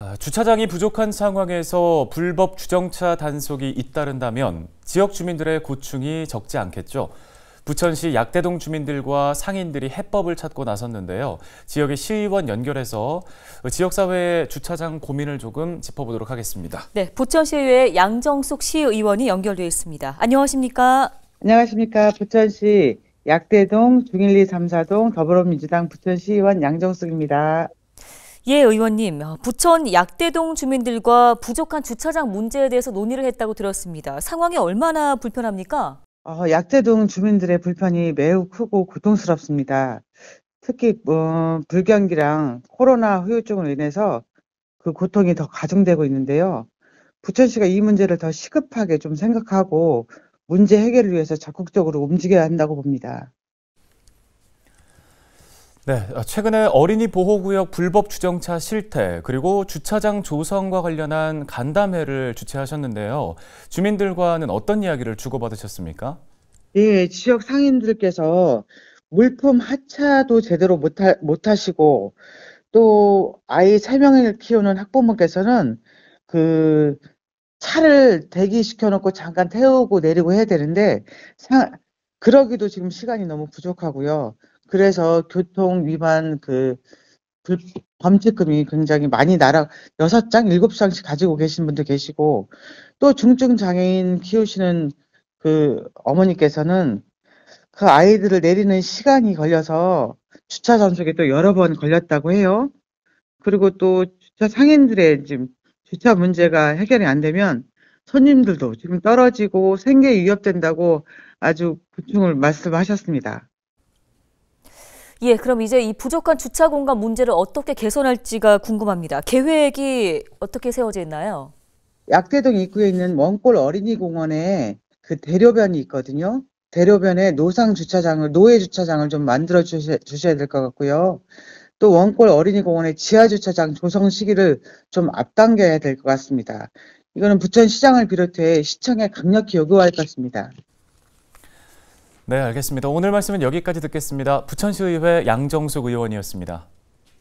아, 주차장이 부족한 상황에서 불법 주정차 단속이 잇따른다면 지역 주민들의 고충이 적지 않겠죠. 부천시 약대동 주민들과 상인들이 해법을 찾고 나섰는데요. 지역의 시의원 연결해서 지역사회의 주차장 고민을 조금 짚어보도록 하겠습니다. 네, 부천시의회 양정숙 시의원이 연결되어 있습니다. 안녕하십니까? 안녕하십니까? 부천시 약대동 중일리 3사동 더불어민주당 부천시의원 양정숙입니다. 예 의원님, 어, 부천 약대동 주민들과 부족한 주차장 문제에 대해서 논의를 했다고 들었습니다. 상황이 얼마나 불편합니까? 어, 약대동 주민들의 불편이 매우 크고 고통스럽습니다. 특히 어, 불경기랑 코로나 후유증으로 인해서 그 고통이 더 가중되고 있는데요. 부천시가 이 문제를 더 시급하게 좀 생각하고 문제 해결을 위해서 적극적으로 움직여야 한다고 봅니다. 네, 최근에 어린이 보호구역 불법 주정차 실태 그리고 주차장 조성과 관련한 간담회를 주최하셨는데요. 주민들과는 어떤 이야기를 주고받으셨습니까? 예, 지역 상인들께서 물품 하차도 제대로 못하, 못하시고 또 아이 3명을 키우는 학부모께서는 그 차를 대기시켜 놓고 잠깐 태우고 내리고 해야 되는데 사, 그러기도 지금 시간이 너무 부족하고요. 그래서 교통 위반 그 불, 범칙금이 굉장히 많이 날아 여섯 장 일곱 장씩 가지고 계신 분도 계시고 또 중증 장애인 키우시는 그 어머니께서는 그 아이들을 내리는 시간이 걸려서 주차 전속에 또 여러 번 걸렸다고 해요. 그리고 또 주차 상인들의 지금 주차 문제가 해결이 안 되면 손님들도 지금 떨어지고 생계 위협된다고 아주 보충을 말씀하셨습니다. 예, 그럼 이제 이 부족한 주차 공간 문제를 어떻게 개선할지가 궁금합니다. 계획이 어떻게 세워져 있나요? 약대동 입구에 있는 원골 어린이 공원에 그 대료변이 있거든요. 대료변에 노상 주차장을 노예 주차장을 좀 만들어 주셔, 주셔야 될 것 같고요. 또 원골 어린이공원의 지하주차장 조성 시기를 좀 앞당겨야 될 것 같습니다. 이거는 부천시장을 비롯해 시청에 강력히 요구할 것 같습니다. 네, 알겠습니다. 오늘 말씀은 여기까지 듣겠습니다. 부천시의회 양정숙 의원이었습니다.